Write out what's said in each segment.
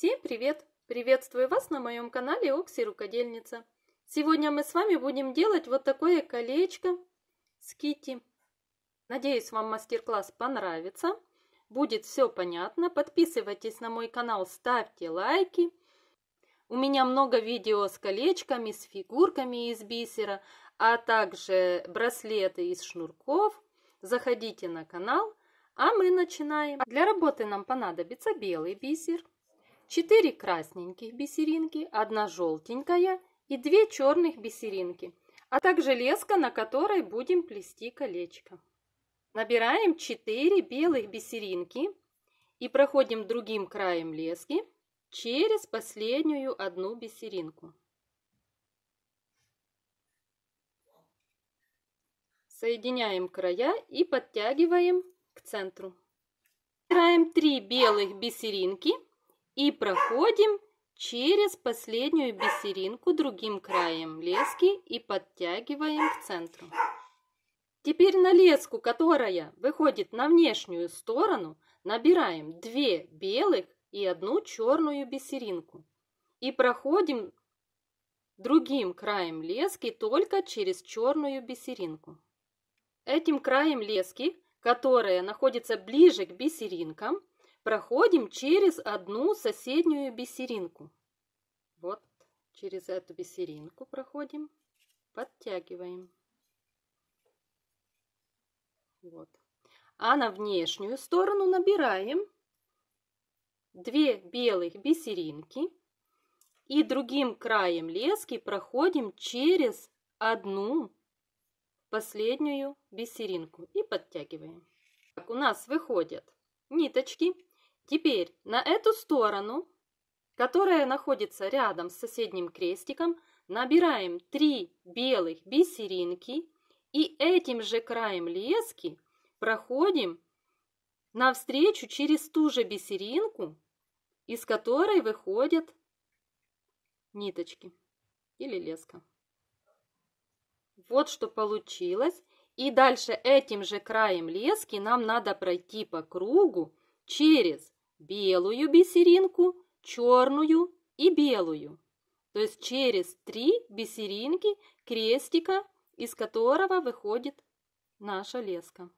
Всем привет! Приветствую вас на моем канале Окси Рукодельница. Сегодня мы с вами будем делать вот такое колечко с кити. Надеюсь, вам мастер-класс понравится. Будет все понятно. Подписывайтесь на мой канал, ставьте лайки. У меня много видео с колечками, с фигурками из бисера, а также браслеты из шнурков. Заходите на канал, а мы начинаем. Для работы нам понадобится белый бисер, Четыре красненьких бисеринки, одна желтенькая и две черных бисеринки, а также леска, на которой будем плести колечко. Набираем 4 белых бисеринки и проходим другим краем лески через последнюю одну бисеринку. Соединяем края и подтягиваем к центру. Набираем 3 белых бисеринки и проходим через последнюю бисеринку другим краем лески и подтягиваем к центру. Теперь на леску, которая выходит на внешнюю сторону, набираем 2 белых и одну черную бисеринку. И проходим другим краем лески только через черную бисеринку. Этим краем лески, которая находится ближе к бисеринкам, проходим через одну соседнюю бисеринку. Вот через эту бисеринку проходим, подтягиваем. Вот. А на внешнюю сторону набираем две белых бисеринки и другим краем лески проходим через одну последнюю бисеринку и подтягиваем. Так у нас выходят ниточки Теперь на эту сторону, которая находится рядом с соседним крестиком, набираем 3 белых бисеринки и этим же краем лески проходим навстречу через ту же бисеринку, из которой выходят ниточки или леска. Вот что получилось. И дальше этим же краем лески нам надо пройти по кругу через белую бисеринку, черную и белую. То есть через три бисеринки крестика, из которого выходит наша леска.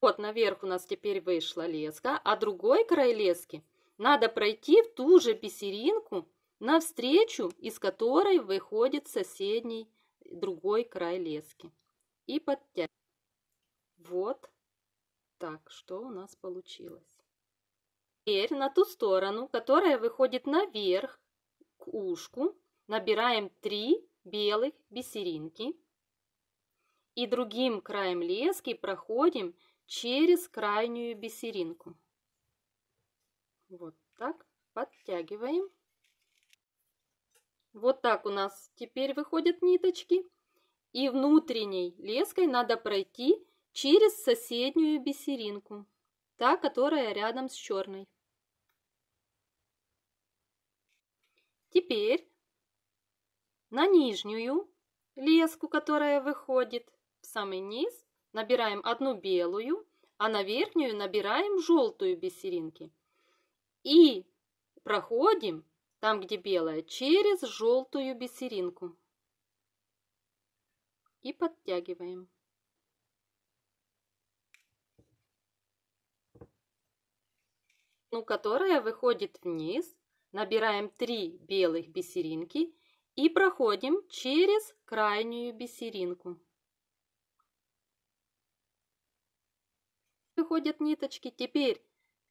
Вот наверх у нас теперь вышла леска, а другой край лески надо пройти в ту же бисеринку, навстречу, из которой выходит соседний другой край лески. И подтягиваем. Вот так, что у нас получилось. Теперь на ту сторону, которая выходит наверх, к ушку, набираем 3 белых бисеринки и другим краем лески проходим через крайнюю бисеринку. Вот так подтягиваем. Вот так у нас теперь выходят ниточки. И внутренней леской надо пройти через соседнюю бисеринку, та, которая рядом с черной. Теперь на нижнюю леску, которая выходит в самый низ, набираем одну белую, а на верхнюю набираем желтую бисеринки И проходим там, где белая, через желтую бисеринку. И подтягиваем. Ну, которая выходит вниз Набираем 3 белых бисеринки и проходим через крайнюю бисеринку. Выходят ниточки. Теперь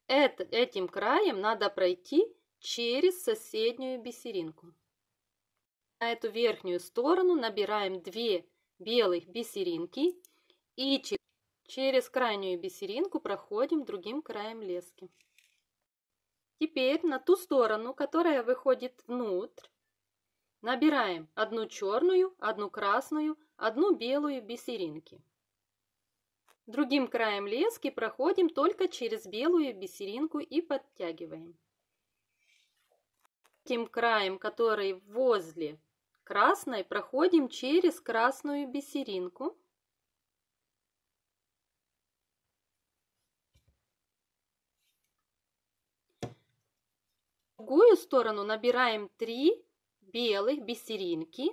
это, этим краем надо пройти через соседнюю бисеринку. На эту верхнюю сторону набираем 2 белых бисеринки и через крайнюю бисеринку проходим другим краем лески. Теперь на ту сторону, которая выходит внутрь, набираем одну черную, одну красную, одну белую бисеринки. Другим краем лески проходим только через белую бисеринку и подтягиваем. Тем краем, который возле красной, проходим через красную бисеринку сторону набираем 3 белых бисеринки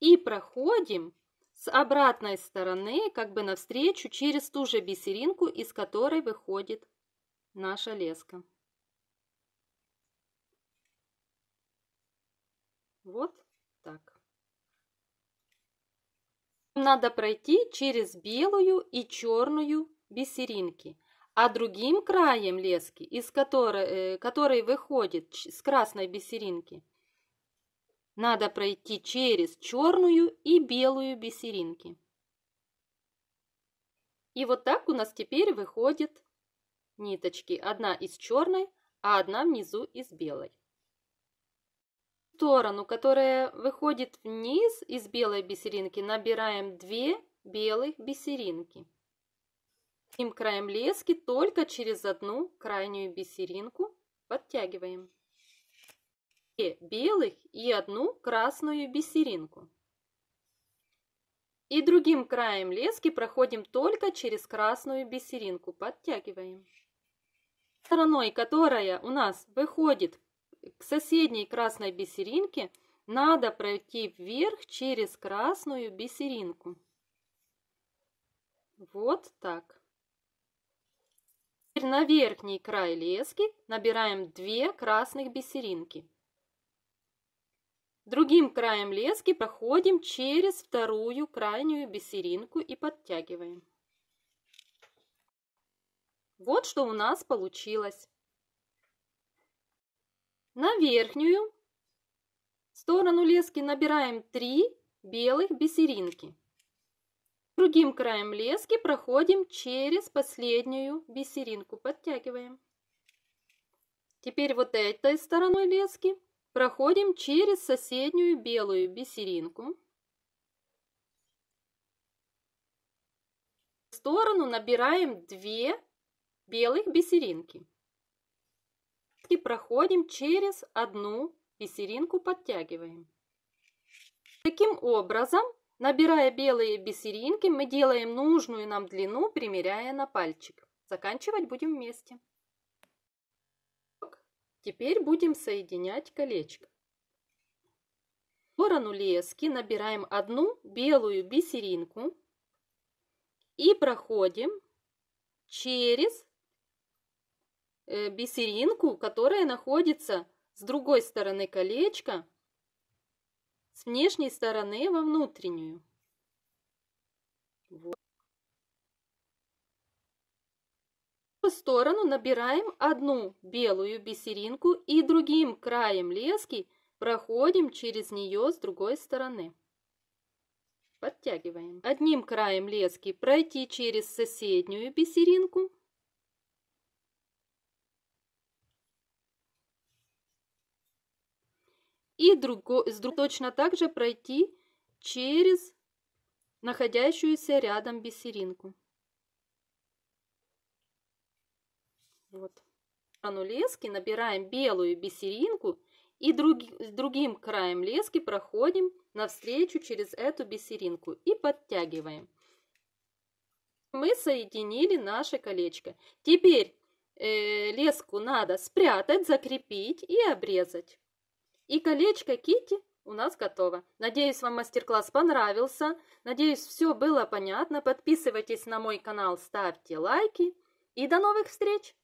и проходим с обратной стороны, как бы навстречу, через ту же бисеринку, из которой выходит наша леска. Вот так. Надо пройти через белую и черную бисеринки а другим краем лески, из которой, э, который выходит с красной бисеринки, надо пройти через черную и белую бисеринки. И вот так у нас теперь выходят ниточки, одна из черной, а одна внизу из белой. Сторону, которая выходит вниз из белой бисеринки, набираем 2 белых бисеринки. Им краем лески только через одну крайнюю бисеринку подтягиваем. И белых и одну красную бисеринку. И другим краем лески проходим только через красную бисеринку, подтягиваем. Стороной, которая у нас выходит к соседней красной бисеринке, надо пройти вверх через красную бисеринку. Вот так. Теперь на верхний край лески набираем 2 красных бисеринки. Другим краем лески проходим через вторую крайнюю бисеринку и подтягиваем. Вот что у нас получилось. На верхнюю сторону лески набираем 3 белых бисеринки. Другим краем лески проходим через последнюю бисеринку, подтягиваем. Теперь вот этой стороной лески проходим через соседнюю белую бисеринку. В сторону набираем 2 белых бисеринки. И проходим через одну бисеринку, подтягиваем. Таким образом Набирая белые бисеринки, мы делаем нужную нам длину, примеряя на пальчик. Заканчивать будем вместе. Теперь будем соединять колечко. В сторону лески набираем одну белую бисеринку и проходим через э, бисеринку, которая находится с другой стороны колечка с внешней стороны во внутреннюю. Вот. В сторону набираем одну белую бисеринку и другим краем лески проходим через нее с другой стороны. Подтягиваем. Одним краем лески пройти через соседнюю бисеринку и друго, точно так же пройти через находящуюся рядом бисеринку. Вот. Ану лески набираем белую бисеринку и друг, другим краем лески проходим навстречу через эту бисеринку и подтягиваем. Мы соединили наше колечко. Теперь э, леску надо спрятать, закрепить и обрезать. И колечко Кити у нас готово. Надеюсь, вам мастер-класс понравился. Надеюсь, все было понятно. Подписывайтесь на мой канал, ставьте лайки. И до новых встреч!